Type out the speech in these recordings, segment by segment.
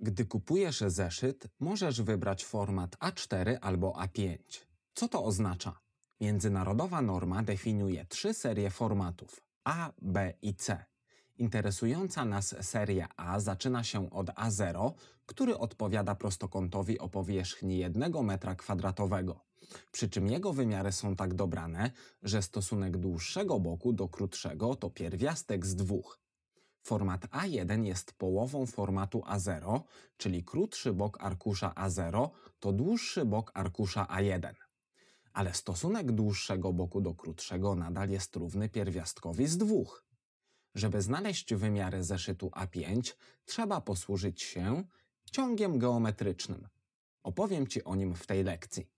Gdy kupujesz zeszyt, możesz wybrać format A4 albo A5. Co to oznacza? Międzynarodowa norma definiuje trzy serie formatów A, B i C. Interesująca nas seria A zaczyna się od A0, który odpowiada prostokątowi o powierzchni 1 m2, przy czym jego wymiary są tak dobrane, że stosunek dłuższego boku do krótszego to pierwiastek z dwóch. Format A1 jest połową formatu A0, czyli krótszy bok arkusza A0 to dłuższy bok arkusza A1. Ale stosunek dłuższego boku do krótszego nadal jest równy pierwiastkowi z dwóch. Żeby znaleźć wymiary zeszytu A5, trzeba posłużyć się ciągiem geometrycznym. Opowiem Ci o nim w tej lekcji.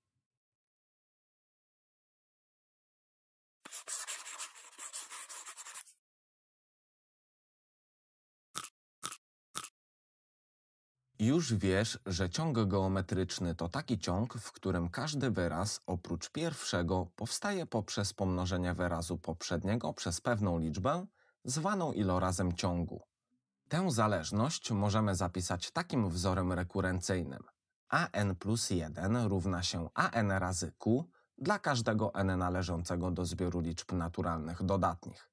Już wiesz, że ciąg geometryczny to taki ciąg, w którym każdy wyraz oprócz pierwszego powstaje poprzez pomnożenie wyrazu poprzedniego przez pewną liczbę, zwaną ilorazem ciągu. Tę zależność możemy zapisać takim wzorem rekurencyjnym. an plus 1 równa się an razy q dla każdego n należącego do zbioru liczb naturalnych dodatnich.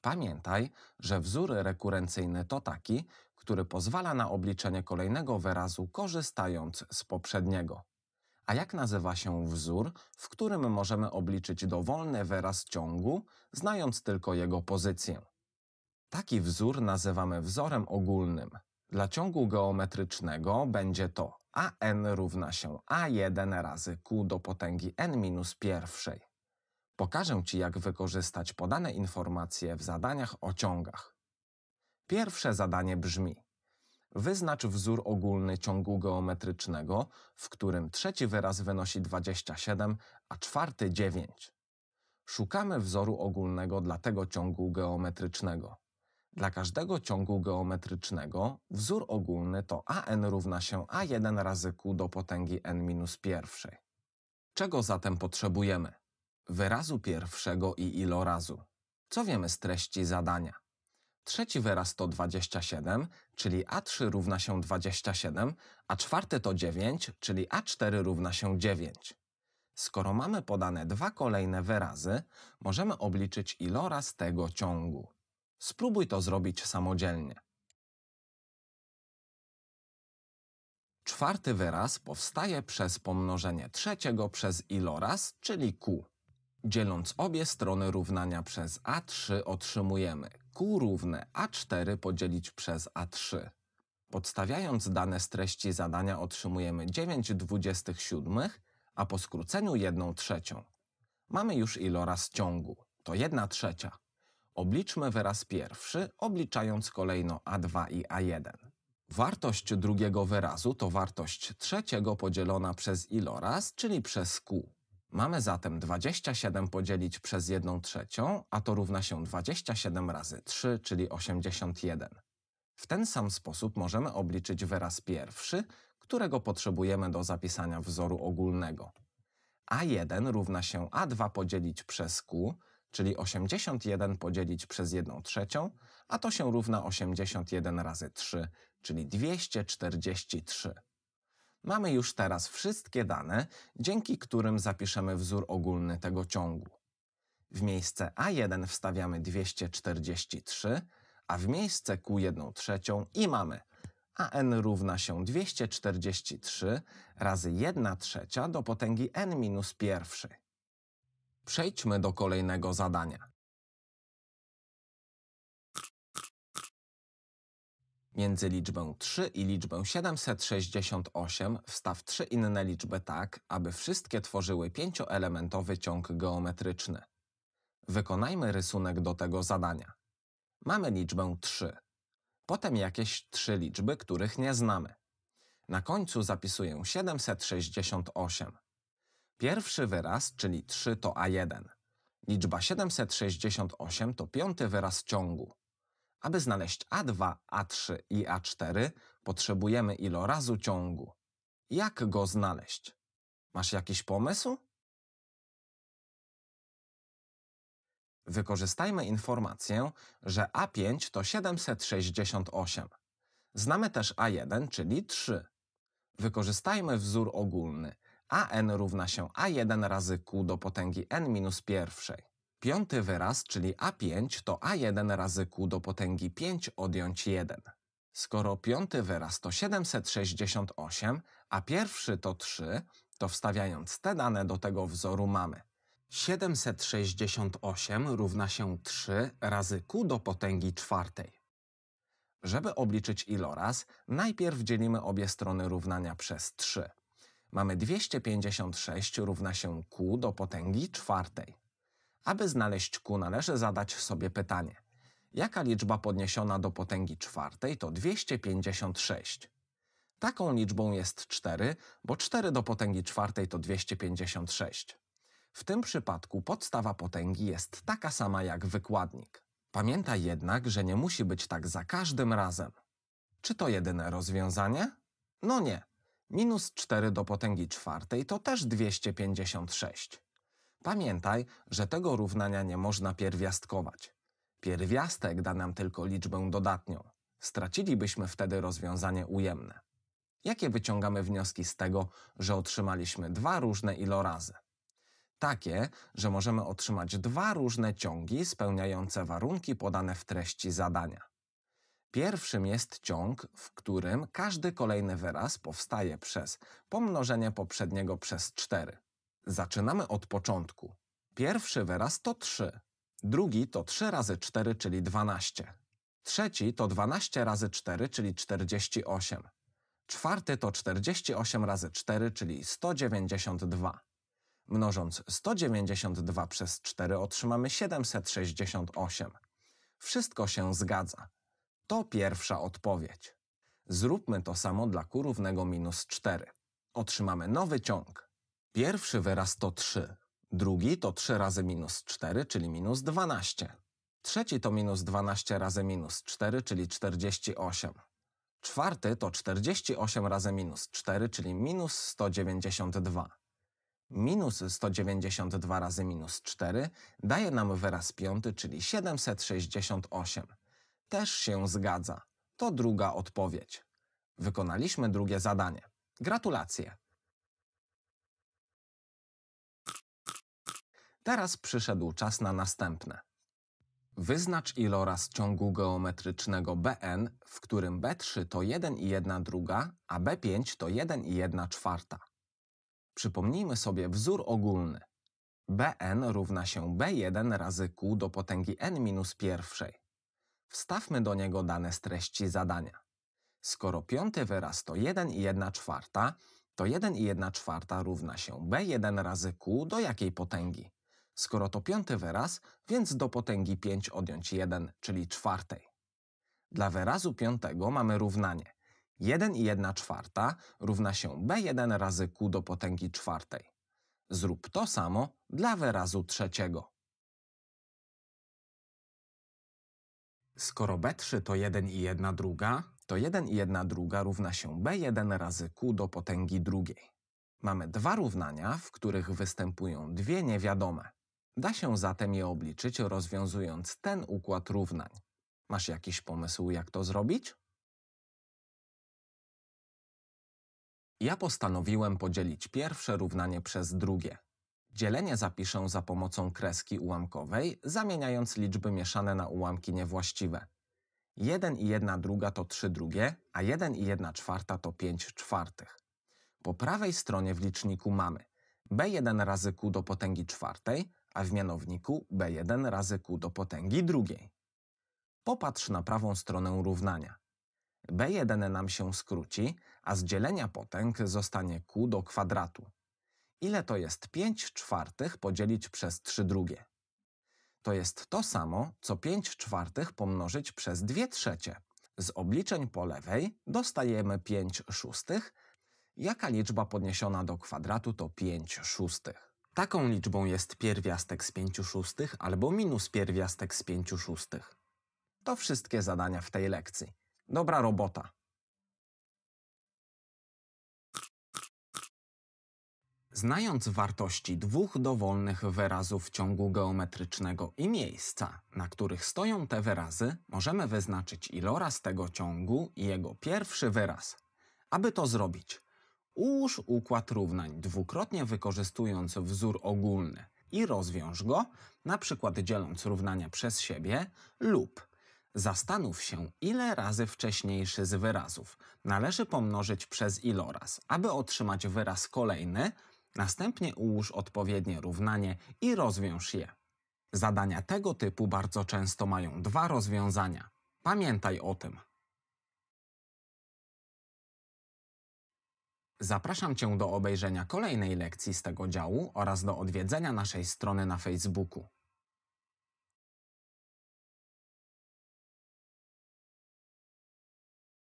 Pamiętaj, że wzór rekurencyjny to taki, który pozwala na obliczenie kolejnego wyrazu korzystając z poprzedniego. A jak nazywa się wzór, w którym możemy obliczyć dowolny wyraz ciągu, znając tylko jego pozycję? Taki wzór nazywamy wzorem ogólnym. Dla ciągu geometrycznego będzie to an równa się a1 razy q do potęgi n minus pierwszej. Pokażę Ci, jak wykorzystać podane informacje w zadaniach o ciągach. Pierwsze zadanie brzmi: Wyznacz wzór ogólny ciągu geometrycznego, w którym trzeci wyraz wynosi 27, a czwarty 9. Szukamy wzoru ogólnego dla tego ciągu geometrycznego. Dla każdego ciągu geometrycznego wzór ogólny to an równa się a1 razy q do potęgi n minus pierwszej. Czego zatem potrzebujemy? Wyrazu pierwszego i ilorazu. Co wiemy z treści zadania? Trzeci wyraz to 27, czyli A3 równa się 27, a czwarty to 9, czyli A4 równa się 9. Skoro mamy podane dwa kolejne wyrazy, możemy obliczyć iloraz tego ciągu. Spróbuj to zrobić samodzielnie. Czwarty wyraz powstaje przez pomnożenie trzeciego przez iloraz, czyli Q. Dzieląc obie strony równania przez A3 otrzymujemy Q równe A4 podzielić przez A3. Podstawiając dane z treści zadania otrzymujemy 9 27, a po skróceniu 1 trzecią. Mamy już iloraz ciągu, to 1 trzecia. Obliczmy wyraz pierwszy, obliczając kolejno A2 i A1. Wartość drugiego wyrazu to wartość trzeciego podzielona przez iloraz, czyli przez Q. Mamy zatem 27 podzielić przez 1 trzecią, a to równa się 27 razy 3, czyli 81. W ten sam sposób możemy obliczyć wyraz pierwszy, którego potrzebujemy do zapisania wzoru ogólnego. A1 równa się A2 podzielić przez Q, czyli 81 podzielić przez 1 trzecią, a to się równa 81 razy 3, czyli 243. Mamy już teraz wszystkie dane, dzięki którym zapiszemy wzór ogólny tego ciągu. W miejsce A1 wstawiamy 243, a w miejsce Q1 trzecią i mamy AN równa się 243 razy 1 trzecia do potęgi n minus pierwszy. Przejdźmy do kolejnego zadania. Między liczbę 3 i liczbę 768 wstaw trzy inne liczby tak, aby wszystkie tworzyły pięcioelementowy ciąg geometryczny. Wykonajmy rysunek do tego zadania. Mamy liczbę 3. Potem jakieś trzy liczby, których nie znamy. Na końcu zapisuję 768. Pierwszy wyraz, czyli 3 to A1. Liczba 768 to piąty wyraz ciągu. Aby znaleźć A2, A3 i A4, potrzebujemy ilorazu ciągu. Jak go znaleźć? Masz jakiś pomysł? Wykorzystajmy informację, że A5 to 768. Znamy też A1, czyli 3. Wykorzystajmy wzór ogólny. AN równa się A1 razy Q do potęgi n minus pierwszej. Piąty wyraz, czyli A5 to A1 razy Q do potęgi 5 odjąć 1. Skoro piąty wyraz to 768, a pierwszy to 3, to wstawiając te dane do tego wzoru mamy 768 równa się 3 razy Q do potęgi czwartej. Żeby obliczyć iloraz, najpierw dzielimy obie strony równania przez 3. Mamy 256 równa się Q do potęgi czwartej. Aby znaleźć Q należy zadać sobie pytanie. Jaka liczba podniesiona do potęgi czwartej to 256? Taką liczbą jest 4, bo 4 do potęgi czwartej to 256. W tym przypadku podstawa potęgi jest taka sama jak wykładnik. Pamiętaj jednak, że nie musi być tak za każdym razem. Czy to jedyne rozwiązanie? No nie. Minus 4 do potęgi czwartej to też 256. Pamiętaj, że tego równania nie można pierwiastkować. Pierwiastek da nam tylko liczbę dodatnią. Stracilibyśmy wtedy rozwiązanie ujemne. Jakie wyciągamy wnioski z tego, że otrzymaliśmy dwa różne ilorazy? Takie, że możemy otrzymać dwa różne ciągi spełniające warunki podane w treści zadania. Pierwszym jest ciąg, w którym każdy kolejny wyraz powstaje przez pomnożenie poprzedniego przez 4. Zaczynamy od początku. Pierwszy wyraz to 3, drugi to 3 razy 4, czyli 12, trzeci to 12 razy 4, czyli 48, czwarty to 48 razy 4, czyli 192. Mnożąc 192 przez 4 otrzymamy 768. Wszystko się zgadza. To pierwsza odpowiedź. Zróbmy to samo dla q równego minus 4. Otrzymamy nowy ciąg. Pierwszy wyraz to 3, drugi to 3 razy minus 4, czyli minus 12. Trzeci to minus 12 razy minus 4, czyli 48. Czwarty to 48 razy minus 4, czyli minus 192. Minus 192 razy minus 4 daje nam wyraz piąty, czyli 768. Też się zgadza. To druga odpowiedź. Wykonaliśmy drugie zadanie. Gratulacje! Teraz przyszedł czas na następne. Wyznacz iloraz ciągu geometrycznego Bn, w którym B3 to 1 i 1 druga, a B5 to 1 i 1 czwarta. Przypomnijmy sobie wzór ogólny. Bn równa się B1 razy Q do potęgi n minus pierwszej. Wstawmy do niego dane z treści zadania. Skoro piąty wyraz to 1 i 1 czwarta, to 1 i 1 czwarta równa się B1 razy Q do jakiej potęgi? Skoro to piąty wyraz, więc do potęgi 5 odjąć 1, czyli czwartej. Dla wyrazu piątego mamy równanie. 1 i 1 czwarta równa się b1 razy q do potęgi czwartej. Zrób to samo dla wyrazu trzeciego. Skoro b3 to 1 i 1 druga, to 1 i 1 druga równa się b1 razy q do potęgi drugiej. Mamy dwa równania, w których występują dwie niewiadome. Da się zatem je obliczyć, rozwiązując ten układ równań. Masz jakiś pomysł, jak to zrobić? Ja postanowiłem podzielić pierwsze równanie przez drugie. Dzielenie zapiszę za pomocą kreski ułamkowej, zamieniając liczby mieszane na ułamki niewłaściwe. 1 i 1 druga to 3 drugie, a 1 i 1 czwarta to 5 czwartych. Po prawej stronie w liczniku mamy b1 razy q do potęgi czwartej a w mianowniku b1 razy q do potęgi drugiej. Popatrz na prawą stronę równania. b1 nam się skróci, a z dzielenia potęg zostanie q do kwadratu. Ile to jest 5 czwartych podzielić przez 3 drugie? To jest to samo, co 5 czwartych pomnożyć przez 2 trzecie. Z obliczeń po lewej dostajemy 5 szóstych, jaka liczba podniesiona do kwadratu to 5 szóstych. Taką liczbą jest pierwiastek z pięciu szóstych albo minus pierwiastek z pięciu szóstych. To wszystkie zadania w tej lekcji. Dobra robota. Znając wartości dwóch dowolnych wyrazów ciągu geometrycznego i miejsca, na których stoją te wyrazy, możemy wyznaczyć iloraz tego ciągu i jego pierwszy wyraz. Aby to zrobić, Ułóż układ równań, dwukrotnie wykorzystując wzór ogólny i rozwiąż go, na przykład dzieląc równania przez siebie lub Zastanów się, ile razy wcześniejszy z wyrazów należy pomnożyć przez iloraz, aby otrzymać wyraz kolejny, następnie ułóż odpowiednie równanie i rozwiąż je. Zadania tego typu bardzo często mają dwa rozwiązania. Pamiętaj o tym. Zapraszam Cię do obejrzenia kolejnej lekcji z tego działu oraz do odwiedzenia naszej strony na Facebooku.